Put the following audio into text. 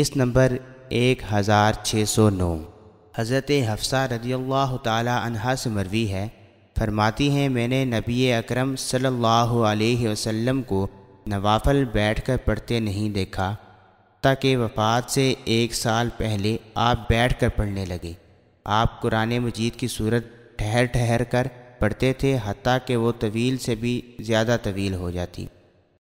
इस नंबर एक हज़ार छः सौ नौ हज़रत हफ्सा रदी अल्लाह तहा से मरवी है फरमाती हैं मैंने नबी अकरम सल्लल्लाहु अलैहि वसल्लम को नवाफल बैठ कर पढ़ते नहीं देखा ताकि वफ़ात से एक साल पहले आप बैठ कर पढ़ने लगे आप कुरान मजीद की सूरत ठहर ठहर कर पढ़ते थे हती कि वो तवील से भी ज़्यादा तवील हो जाती